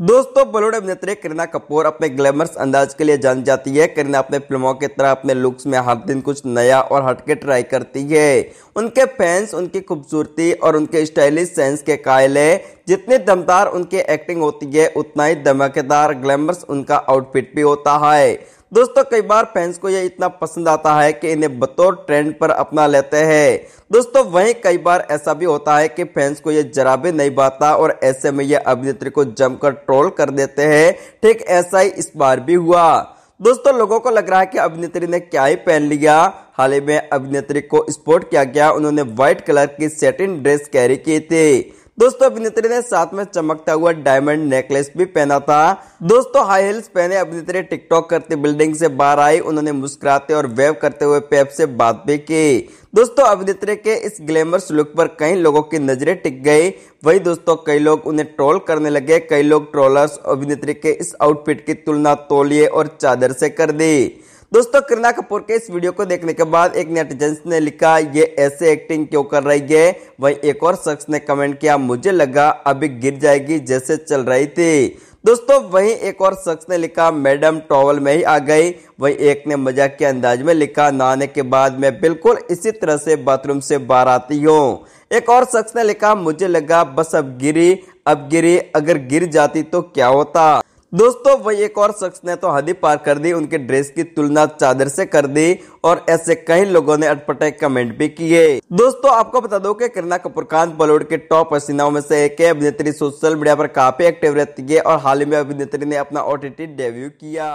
दोस्तों बॉलीवुड अभिनेत्री करीना कपूर अपने ग्लैमरस अंदाज के लिए जान जाती है करीना अपने फिल्मों की तरह अपने लुक्स में हर दिन कुछ नया और हटके ट्राई करती है उनके फैंस उनकी खूबसूरती और उनके स्टाइलिश सेंस के कायल है जितने दमदार उनकी एक्टिंग होती है उतना ही धमाकेदार ग्लैमरस उनका आउटफिट भी होता है दोस्तों कई बार फैंस को यह इतना पसंद आता है कि इन्हें बतौर ट्रेंड पर अपना लेते हैं दोस्तों वहीं कई बार ऐसा भी होता है कि फैंस को यह जरा भी नहीं बाता और ऐसे में यह अभिनेत्री को जमकर ट्रोल कर देते हैं ठीक ऐसा ही इस बार भी हुआ दोस्तों लोगों को लग रहा है कि अभिनेत्री ने क्या ही पहन लिया हाल ही में अभिनेत्री को स्पोर्ट किया गया उन्होंने व्हाइट कलर की सेटिन ड्रेस कैरी की थी दोस्तों अभिनेत्री ने साथ में चमकता हुआ डायमंड नेकलेस भी पहना था दोस्तों हाई हिल्स पहने अभिनेत्री टिकटॉक करते बिल्डिंग से बाहर आई उन्होंने मुस्कुराते और वेव करते हुए पेप से बात भी की दोस्तों अभिनेत्री के इस ग्लैमरस लुक पर कई लोगों की नजरें टिक गई वही दोस्तों कई लोग उन्हें ट्रोल करने लगे कई लोग ट्रोलर्स अभिनेत्री के इस आउटफिट की तुलना तोलिए और चादर से कर दी दोस्तों करीना कपूर के इस वीडियो को देखने के बाद एक नेटिजन्स ने लिखा ये ऐसे एक्टिंग क्यों कर रही है वहीं एक और शख्स ने कमेंट किया मुझे लगा अभी गिर जाएगी जैसे चल रही थी दोस्तों वहीं एक और शख्स ने लिखा मैडम टॉवल में ही आ गई वहीं एक ने मजाक के अंदाज में लिखा नहाने के बाद मैं बिल्कुल इसी तरह से बाथरूम से बाहर आती हूँ एक और शख्स ने लिखा मुझे लगा बस अब गिरी अब गिरी अगर गिर जाती तो क्या होता दोस्तों वही एक और शख्स ने तो हदी पार कर दी उनके ड्रेस की तुलना चादर से कर दी और ऐसे कई लोगों ने अटपटे कमेंट भी किए दोस्तों आपको बता दो कि करीना कपूर खान बॉलीवुड के टॉप हसीनाओं में से एक है अभिनेत्री सोशल मीडिया पर काफी एक्टिव रहती है और हाल ही में अभिनेत्री ने अपना ओटीटी डेब्यू किया